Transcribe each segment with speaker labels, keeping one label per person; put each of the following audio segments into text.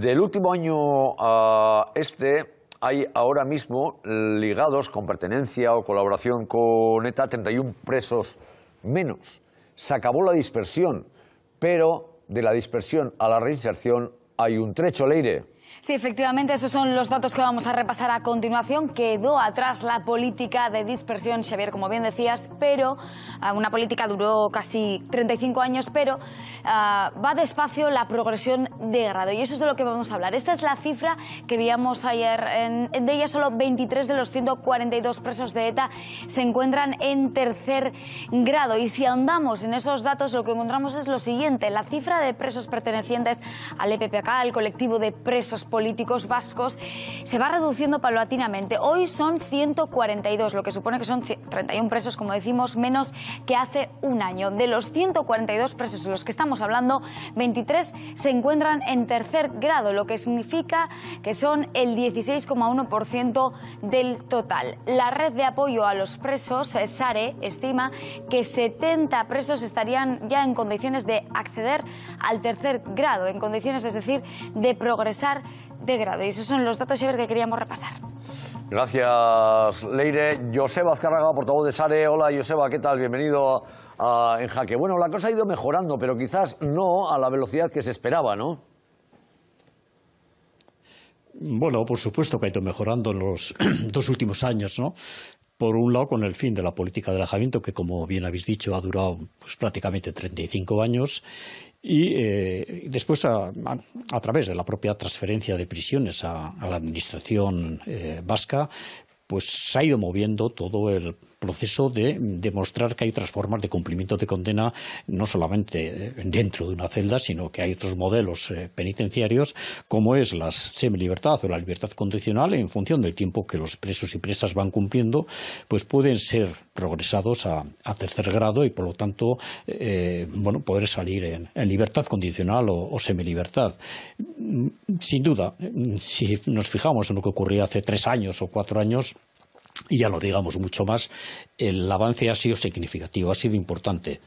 Speaker 1: Del último año a este hay ahora mismo ligados con pertenencia o colaboración con ETA 31 presos menos. Se acabó la dispersión, pero de la dispersión a la reinserción hay un trecho, Leire.
Speaker 2: Sí, efectivamente, esos son los datos que vamos a repasar a continuación. Quedó atrás la política de dispersión, Xavier, como bien decías, pero ah, una política duró casi 35 años, pero ah, va despacio la progresión de grado. Y eso es de lo que vamos a hablar. Esta es la cifra que veíamos ayer. de ella, solo 23 de los 142 presos de ETA se encuentran en tercer grado. Y si andamos en esos datos, lo que encontramos es lo siguiente. La cifra de presos pertenecientes al EPPK, al colectivo de presos políticos vascos se va reduciendo paulatinamente. Hoy son 142, lo que supone que son 31 presos, como decimos, menos que hace un año. De los 142 presos de los que estamos hablando, 23 se encuentran en tercer grado, lo que significa que son el 16,1% del total. La red de apoyo a los presos, eh, SARE, estima que 70 presos estarían ya en condiciones de acceder al tercer grado, en condiciones, es decir, de progresar de Y esos son los datos, que queríamos repasar.
Speaker 1: Gracias, Leire. Joseba Azcárraga, portavoz de SARE. Hola, Joseba, ¿qué tal? Bienvenido a, a En Jaque. Bueno, la cosa ha ido mejorando, pero quizás no a la velocidad que se esperaba, ¿no?
Speaker 3: Bueno, por supuesto que ha ido mejorando en los dos últimos años, ¿no? por un lado con el fin de la política de alejamiento, que como bien habéis dicho ha durado pues, prácticamente 35 años, y eh, después a, través de la propia transferencia de prisiones a, la administración eh, vasca, pues se ha ido moviendo todo el proceso de demostrar que hay otras formas de cumplimiento de condena, no solamente eh, dentro de una celda, sino que hay otros modelos eh, penitenciarios, como es la semilibertad o la libertad condicional, en función del tiempo que los presos y presas van cumpliendo, pues pueden ser progresados a, tercer grado y, por lo tanto, eh, bueno, poder salir en, libertad condicional o, o, semilibertad. Sin duda, si nos fijamos en lo que ocurría hace tres años o cuatro años, y ya lo digamos mucho más, el avance ha sido significativo, ha sido importante.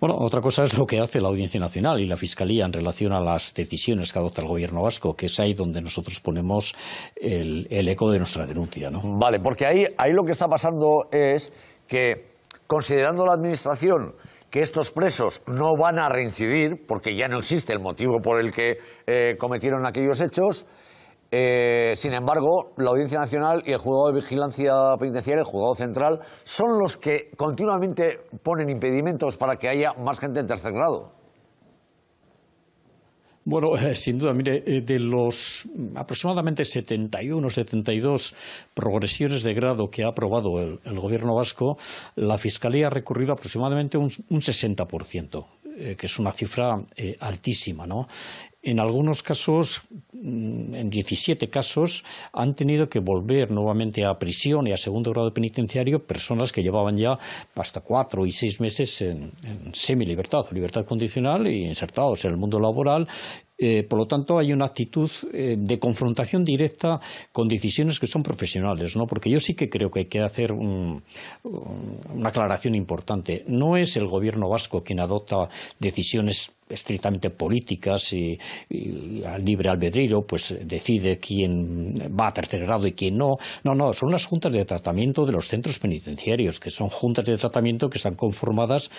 Speaker 3: Bueno, otra cosa es lo que hace la Audiencia Nacional y la Fiscalía en relación a las decisiones que adopta el gobierno vasco, que es ahí donde nosotros ponemos el, eco de nuestra denuncia. Vale, porque ahí, ahí
Speaker 1: lo que está pasando es que, considerando la Administración que estos presos no van a reincidir, porque ya no existe el motivo por el que eh, cometieron aquellos hechos, eh, sin embargo, la Audiencia Nacional y el Juzgado de Vigilancia Penitenciaria, el Juzgado Central, son los que continuamente ponen impedimentos para que haya más gente en tercer grado.
Speaker 3: Bueno, eh, sin duda, mire, eh, de los aproximadamente 71, 72 progresiones de grado que ha aprobado el, gobierno vasco, la Fiscalía ha recurrido aproximadamente un, 60% que es una cifra altísima, ¿no? En algunos casos, mm, en 17 casos, han tenido que volver nuevamente a prisión y a segundo grado penitenciario personas que llevaban ya hasta cuatro y seis meses en, en o libertad condicional y insertados en el mundo laboral eh, por lo tanto, hay una actitud eh, de confrontación directa con decisiones que son profesionales, ¿no? Porque yo sí que creo que hay que hacer una aclaración importante. No es el gobierno vasco quien adopta decisiones estrictamente políticas y, al libre albedrío, pues decide quién va a tercer grado y quién no. No, no, son las juntas de tratamiento de los centros penitenciarios, que son juntas de tratamiento que están conformadas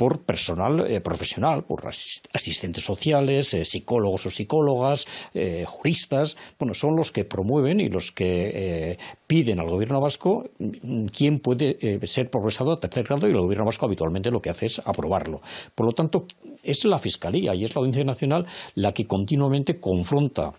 Speaker 3: por personal eh, profesional, por asistentes sociales, eh, psicólogos o psicólogas, eh, juristas. Bueno, son los que promueven y los que piden al gobierno vasco mm, quién puede ser progresado a tercer grado y el gobierno vasco habitualmente lo que hace es aprobarlo. Por lo tanto, es la Fiscalía y es la Audiencia Nacional la que continuamente confronta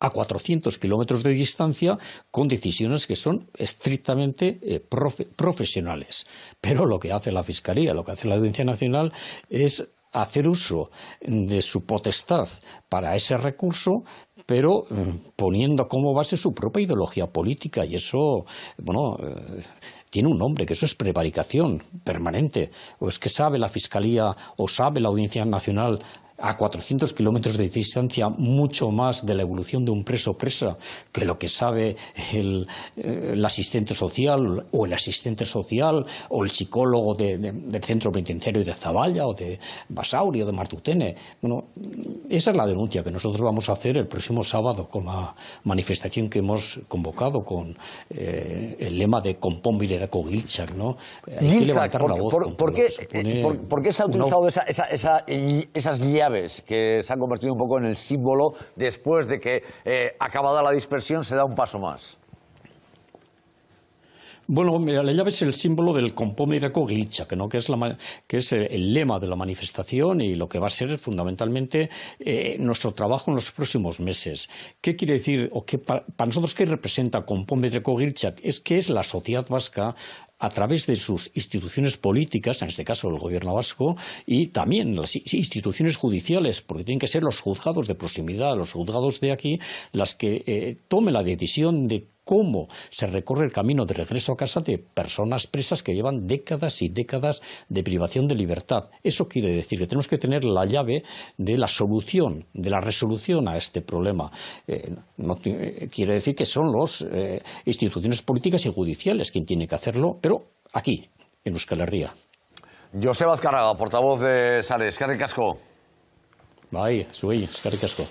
Speaker 3: a 400 kilómetros de distancia con decisiones que son estrictamente eh, profesionales. Pero lo que hace la Fiscalía, lo que hace la Audiencia Nacional es hacer uso de su potestad para ese recurso, pero mm, poniendo como base su propia ideología política y eso, bueno, eh, tiene un nombre, que eso es prevaricación permanente. O es que sabe la Fiscalía o sabe la Audiencia Nacional a 400 kilómetros de distancia mucho más de la evolución de un preso presa que lo que sabe eh, el, asistente social o el asistente social o el psicólogo de, del centro penitenciario de Zaballa o de Basauri o de Martutene. Bueno, esa es la denuncia que nosotros vamos a hacer el próximo sábado con la manifestación que hemos convocado con eh, el lema de componbile de Kogilchak, ¿no? Hay que levantar la voz. ¿Por, qué,
Speaker 1: eh, se ha utilizado esas guías que se han convertido un poco en el símbolo después de que, eh, acabada la dispersión, se da un paso más.
Speaker 3: Bueno, la llave es el símbolo del compómerico Gilcha, que, ¿no? que es, el, lema de la manifestación y lo que va a ser fundamentalmente eh, nuestro trabajo en los próximos meses. ¿Qué quiere decir, o qué, para, nosotros qué representa compómerico Gilcha? Es que es la sociedad vasca a través de sus instituciones políticas, en este caso el gobierno vasco, y también las instituciones judiciales, porque tienen que ser los juzgados de proximidad, los juzgados de aquí, las que eh, tomen la decisión de cómo se recorre el camino de regreso a casa de personas presas que llevan décadas y décadas de privación de libertad. Eso quiere decir que tenemos que tener la llave de la solución, de la resolución a este problema. Eh, eh, quiere decir que son las instituciones políticas y judiciales quien tiene que hacerlo, pero aquí, en Euskal Herria.
Speaker 1: José Azcárraga, portavoz de Sales, Casco.
Speaker 3: Vaya, Bai, zuei, el casco.